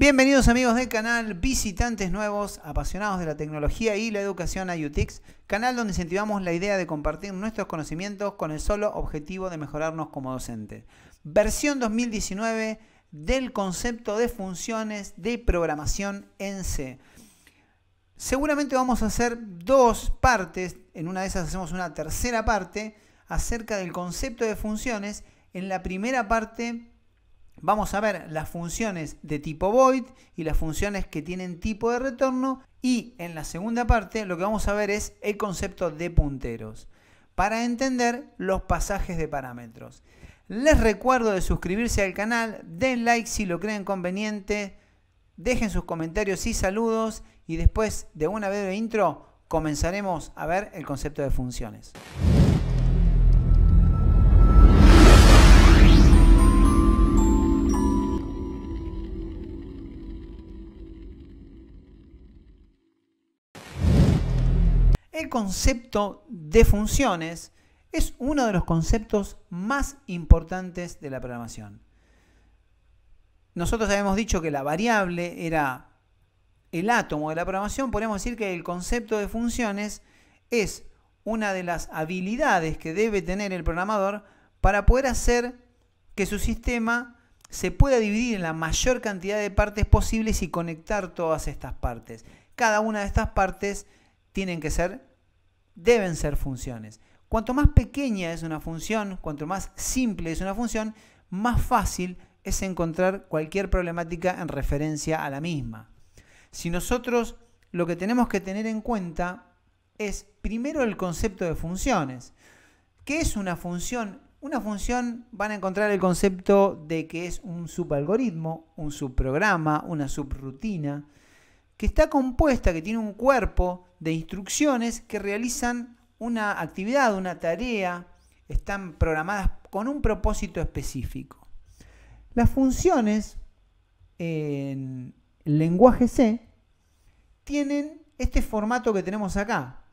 Bienvenidos amigos del canal, visitantes nuevos, apasionados de la tecnología y la educación IUTIX, canal donde incentivamos la idea de compartir nuestros conocimientos con el solo objetivo de mejorarnos como docente Versión 2019 del concepto de funciones de programación en C. Seguramente vamos a hacer dos partes, en una de esas hacemos una tercera parte acerca del concepto de funciones. En la primera parte vamos a ver las funciones de tipo void y las funciones que tienen tipo de retorno y en la segunda parte lo que vamos a ver es el concepto de punteros para entender los pasajes de parámetros. Les recuerdo de suscribirse al canal, den like si lo creen conveniente, dejen sus comentarios y saludos y después de una breve intro comenzaremos a ver el concepto de funciones. concepto de funciones es uno de los conceptos más importantes de la programación. Nosotros habíamos dicho que la variable era el átomo de la programación, podemos decir que el concepto de funciones es una de las habilidades que debe tener el programador para poder hacer que su sistema se pueda dividir en la mayor cantidad de partes posibles y conectar todas estas partes. Cada una de estas partes tienen que ser deben ser funciones. Cuanto más pequeña es una función, cuanto más simple es una función, más fácil es encontrar cualquier problemática en referencia a la misma. Si nosotros lo que tenemos que tener en cuenta es primero el concepto de funciones. ¿Qué es una función? Una función van a encontrar el concepto de que es un subalgoritmo, un subprograma, una subrutina que está compuesta, que tiene un cuerpo de instrucciones que realizan una actividad, una tarea, están programadas con un propósito específico. Las funciones en el lenguaje C tienen este formato que tenemos acá.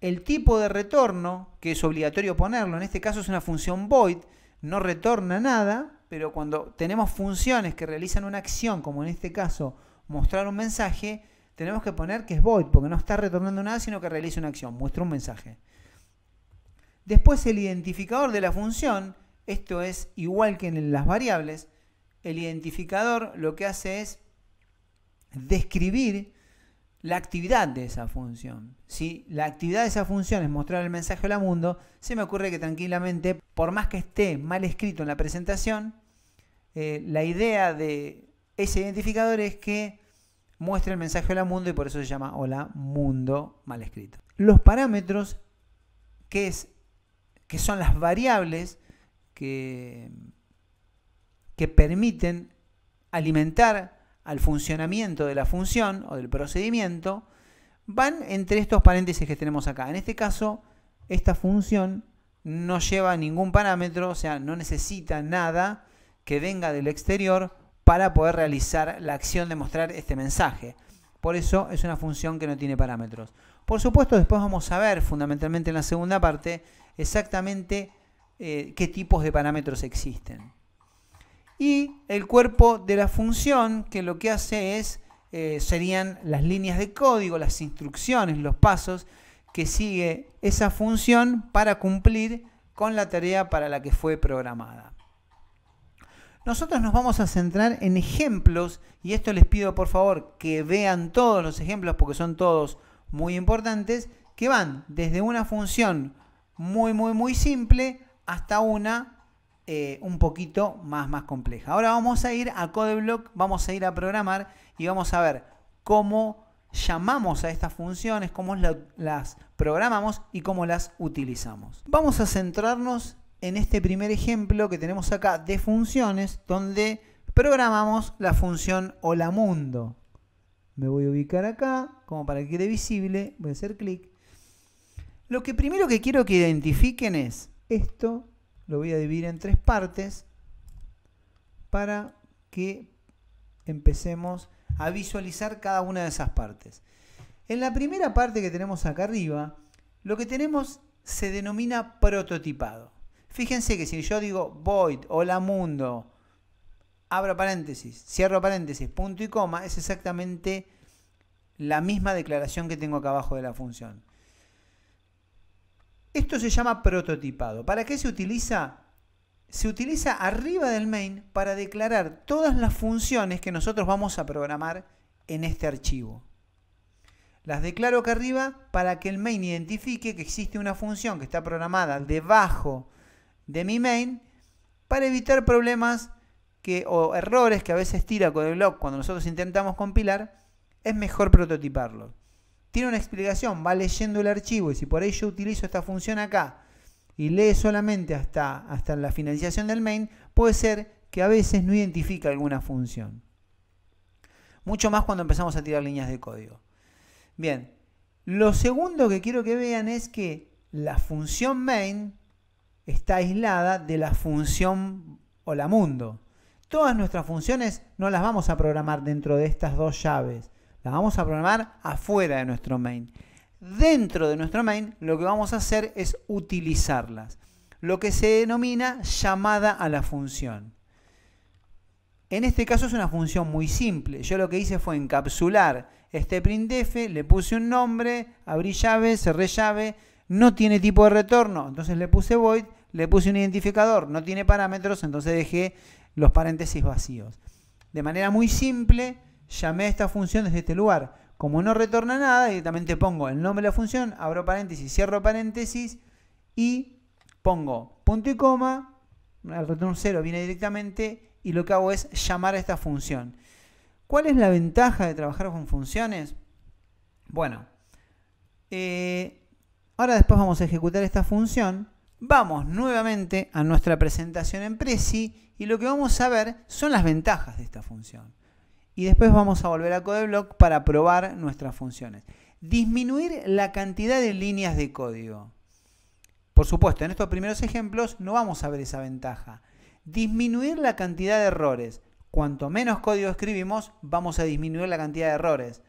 El tipo de retorno, que es obligatorio ponerlo, en este caso es una función void, no retorna nada, pero cuando tenemos funciones que realizan una acción, como en este caso mostrar un mensaje, tenemos que poner que es void, porque no está retornando nada, sino que realiza una acción, muestra un mensaje. Después el identificador de la función, esto es igual que en las variables, el identificador lo que hace es describir la actividad de esa función. Si la actividad de esa función es mostrar el mensaje al mundo, se me ocurre que tranquilamente, por más que esté mal escrito en la presentación, eh, la idea de ese identificador es que muestra el mensaje hola mundo y por eso se llama hola mundo mal escrito. Los parámetros, que, que son las variables que, que permiten alimentar al funcionamiento de la función o del procedimiento, van entre estos paréntesis que tenemos acá. En este caso, esta función no lleva ningún parámetro, o sea, no necesita nada que venga del exterior para poder realizar la acción de mostrar este mensaje. Por eso es una función que no tiene parámetros. Por supuesto, después vamos a ver fundamentalmente en la segunda parte exactamente eh, qué tipos de parámetros existen. Y el cuerpo de la función que lo que hace es, eh, serían las líneas de código, las instrucciones, los pasos que sigue esa función para cumplir con la tarea para la que fue programada. Nosotros nos vamos a centrar en ejemplos y esto les pido por favor que vean todos los ejemplos porque son todos muy importantes que van desde una función muy muy muy simple hasta una eh, un poquito más más compleja. Ahora vamos a ir a CodeBlock, vamos a ir a programar y vamos a ver cómo llamamos a estas funciones, cómo las programamos y cómo las utilizamos. Vamos a centrarnos en este primer ejemplo que tenemos acá de funciones donde programamos la función hola mundo. Me voy a ubicar acá como para que quede visible, voy a hacer clic. Lo que primero que quiero que identifiquen es esto, lo voy a dividir en tres partes para que empecemos a visualizar cada una de esas partes. En la primera parte que tenemos acá arriba, lo que tenemos se denomina prototipado. Fíjense que si yo digo void, hola mundo, abro paréntesis, cierro paréntesis, punto y coma, es exactamente la misma declaración que tengo acá abajo de la función. Esto se llama prototipado. ¿Para qué se utiliza? Se utiliza arriba del main para declarar todas las funciones que nosotros vamos a programar en este archivo. Las declaro acá arriba para que el main identifique que existe una función que está programada debajo de mi main para evitar problemas que, o errores que a veces tira con cuando nosotros intentamos compilar, es mejor prototiparlo. Tiene una explicación, va leyendo el archivo y si por ahí yo utilizo esta función acá y lee solamente hasta, hasta la finalización del main, puede ser que a veces no identifique alguna función. Mucho más cuando empezamos a tirar líneas de código. Bien, lo segundo que quiero que vean es que la función main está aislada de la función hola mundo. Todas nuestras funciones no las vamos a programar dentro de estas dos llaves, las vamos a programar afuera de nuestro main. Dentro de nuestro main lo que vamos a hacer es utilizarlas, lo que se denomina llamada a la función. En este caso es una función muy simple. Yo lo que hice fue encapsular este printf, le puse un nombre, abrí llave, cerré llave, no tiene tipo de retorno, entonces le puse void le puse un identificador, no tiene parámetros, entonces dejé los paréntesis vacíos. De manera muy simple, llamé a esta función desde este lugar. Como no retorna nada, directamente pongo el nombre de la función, abro paréntesis, cierro paréntesis y pongo punto y coma, el return 0 viene directamente y lo que hago es llamar a esta función. ¿Cuál es la ventaja de trabajar con funciones? Bueno, eh, ahora después vamos a ejecutar esta función Vamos nuevamente a nuestra presentación en Prezi y lo que vamos a ver son las ventajas de esta función. Y después vamos a volver a CodeBlock para probar nuestras funciones. Disminuir la cantidad de líneas de código. Por supuesto, en estos primeros ejemplos no vamos a ver esa ventaja. Disminuir la cantidad de errores. Cuanto menos código escribimos, vamos a disminuir la cantidad de errores.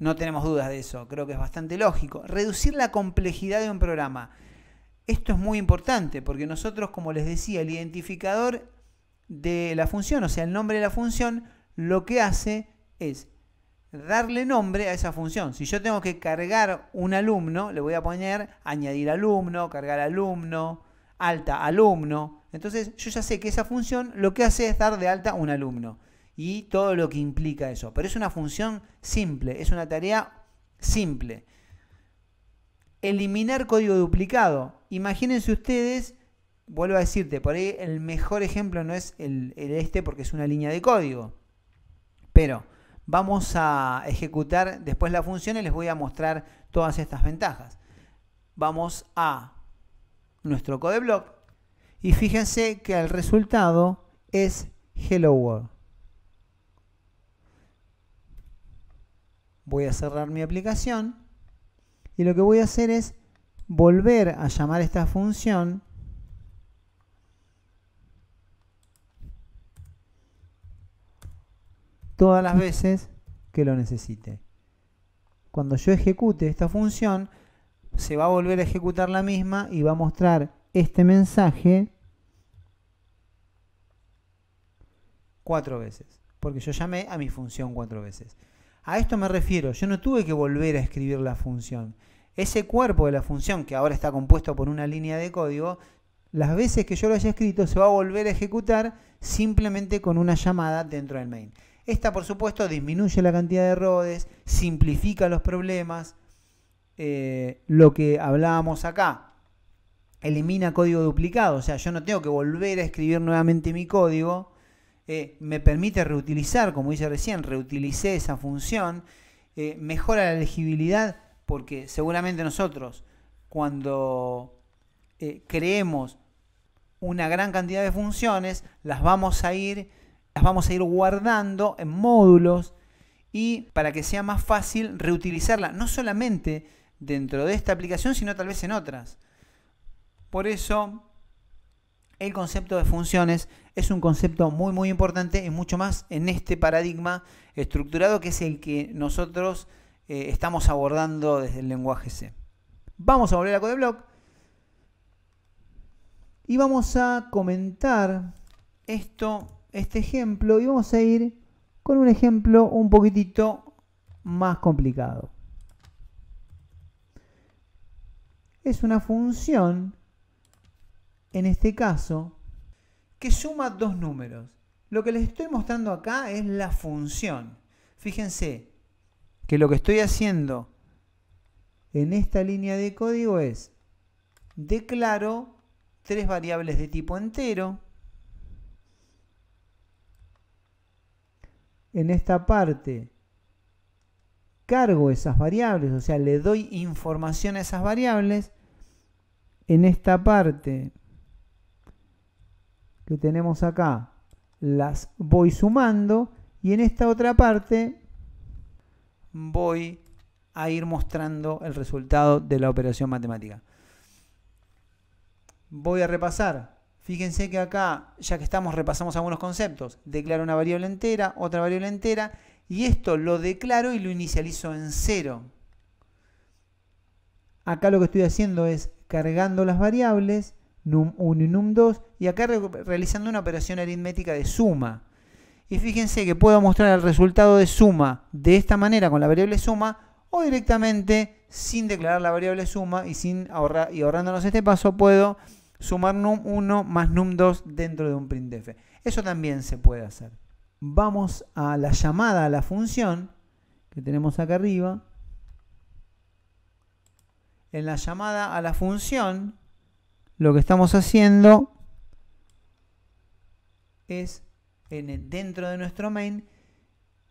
No tenemos dudas de eso, creo que es bastante lógico. Reducir la complejidad de un programa. Esto es muy importante porque nosotros, como les decía, el identificador de la función, o sea, el nombre de la función, lo que hace es darle nombre a esa función. Si yo tengo que cargar un alumno, le voy a poner añadir alumno, cargar alumno, alta alumno. Entonces yo ya sé que esa función lo que hace es dar de alta un alumno y todo lo que implica eso. Pero es una función simple, es una tarea simple. Eliminar código duplicado imagínense ustedes, vuelvo a decirte, por ahí el mejor ejemplo no es el, este porque es una línea de código. Pero vamos a ejecutar después la función y les voy a mostrar todas estas ventajas. Vamos a nuestro code block y fíjense que el resultado es hello world. Voy a cerrar mi aplicación y lo que voy a hacer es volver a llamar esta función todas las veces que lo necesite. Cuando yo ejecute esta función, se va a volver a ejecutar la misma y va a mostrar este mensaje cuatro veces, porque yo llamé a mi función cuatro veces. A esto me refiero, yo no tuve que volver a escribir la función. Ese cuerpo de la función, que ahora está compuesto por una línea de código, las veces que yo lo haya escrito se va a volver a ejecutar simplemente con una llamada dentro del main. Esta, por supuesto, disminuye la cantidad de errores, simplifica los problemas, eh, lo que hablábamos acá, elimina código duplicado, o sea, yo no tengo que volver a escribir nuevamente mi código, eh, me permite reutilizar, como hice recién, reutilicé esa función, eh, mejora la legibilidad porque seguramente nosotros cuando eh, creemos una gran cantidad de funciones, las vamos a ir las vamos a ir guardando en módulos y para que sea más fácil reutilizarla, no solamente dentro de esta aplicación, sino tal vez en otras. Por eso el concepto de funciones es un concepto muy muy importante y mucho más en este paradigma estructurado que es el que nosotros eh, estamos abordando desde el lenguaje C. Vamos a volver a CodeBlock y vamos a comentar esto, este ejemplo y vamos a ir con un ejemplo un poquitito más complicado. Es una función, en este caso, que suma dos números. Lo que les estoy mostrando acá es la función. Fíjense, que lo que estoy haciendo en esta línea de código es declaro tres variables de tipo entero. En esta parte cargo esas variables, o sea, le doy información a esas variables. En esta parte que tenemos acá, las voy sumando. Y en esta otra parte voy a ir mostrando el resultado de la operación matemática. Voy a repasar. Fíjense que acá, ya que estamos, repasamos algunos conceptos. Declaro una variable entera, otra variable entera, y esto lo declaro y lo inicializo en cero. Acá lo que estoy haciendo es cargando las variables, num1 y num2, y acá realizando una operación aritmética de suma. Y fíjense que puedo mostrar el resultado de suma de esta manera con la variable suma o directamente sin declarar la variable suma y, sin y ahorrándonos este paso puedo sumar num1 más num2 dentro de un printf. Eso también se puede hacer. Vamos a la llamada a la función que tenemos acá arriba. En la llamada a la función lo que estamos haciendo es en, dentro de nuestro main,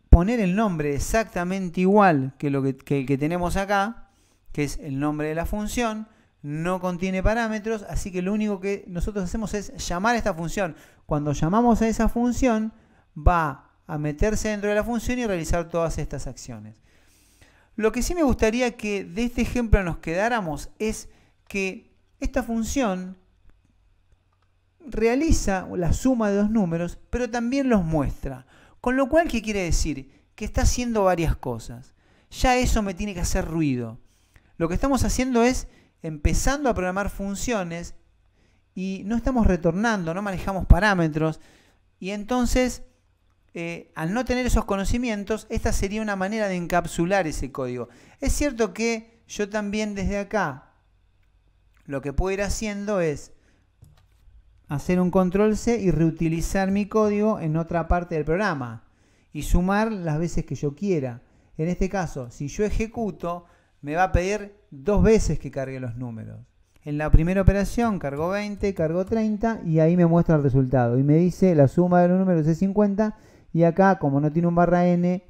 poner el nombre exactamente igual que, lo que, que el que tenemos acá, que es el nombre de la función, no contiene parámetros, así que lo único que nosotros hacemos es llamar a esta función. Cuando llamamos a esa función, va a meterse dentro de la función y realizar todas estas acciones. Lo que sí me gustaría que de este ejemplo nos quedáramos es que esta función realiza la suma de dos números, pero también los muestra. Con lo cual, ¿qué quiere decir? Que está haciendo varias cosas. Ya eso me tiene que hacer ruido. Lo que estamos haciendo es empezando a programar funciones y no estamos retornando, no manejamos parámetros. Y entonces, eh, al no tener esos conocimientos, esta sería una manera de encapsular ese código. Es cierto que yo también desde acá lo que puedo ir haciendo es hacer un control C y reutilizar mi código en otra parte del programa y sumar las veces que yo quiera. En este caso, si yo ejecuto, me va a pedir dos veces que cargue los números. En la primera operación cargo 20, cargo 30 y ahí me muestra el resultado. Y me dice la suma de los números es 50 y acá como no tiene un barra n,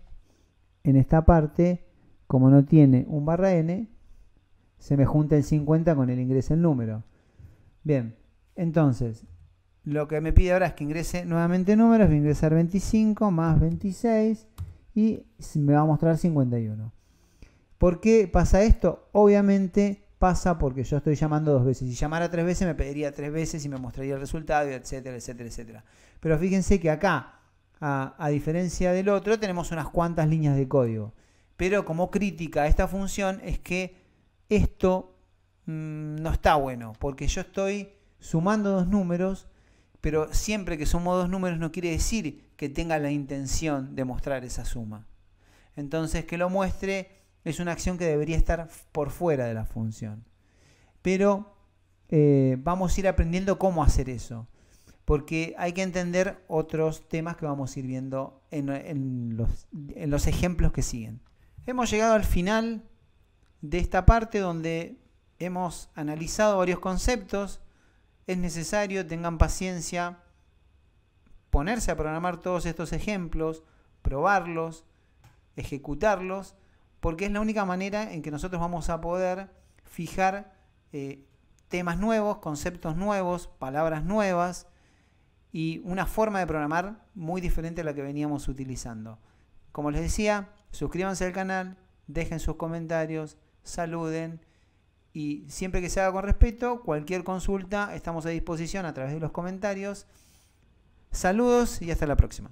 en esta parte, como no tiene un barra n, se me junta el 50 con el ingreso del número. Bien, entonces, lo que me pide ahora es que ingrese nuevamente números. Voy a ingresar 25 más 26 y me va a mostrar 51. ¿Por qué pasa esto? Obviamente pasa porque yo estoy llamando dos veces. Si llamara tres veces me pediría tres veces y me mostraría el resultado, etcétera, etcétera, etcétera. Pero fíjense que acá, a, diferencia del otro, tenemos unas cuantas líneas de código. Pero como crítica a esta función es que esto mm, no está bueno, porque yo estoy sumando dos números, pero siempre que sumo dos números no quiere decir que tenga la intención de mostrar esa suma. Entonces, que lo muestre es una acción que debería estar por fuera de la función. Pero eh, vamos a ir aprendiendo cómo hacer eso, porque hay que entender otros temas que vamos a ir viendo en los ejemplos que siguen. Hemos llegado al final de esta parte donde hemos analizado varios conceptos es necesario, tengan paciencia, ponerse a programar todos estos ejemplos, probarlos, ejecutarlos, porque es la única manera en que nosotros vamos a poder fijar eh, temas nuevos, conceptos nuevos, palabras nuevas y una forma de programar muy diferente a la que veníamos utilizando. Como les decía, suscríbanse al canal, dejen sus comentarios, saluden y siempre que se haga con respeto, cualquier consulta estamos a disposición a través de los comentarios. Saludos y hasta la próxima.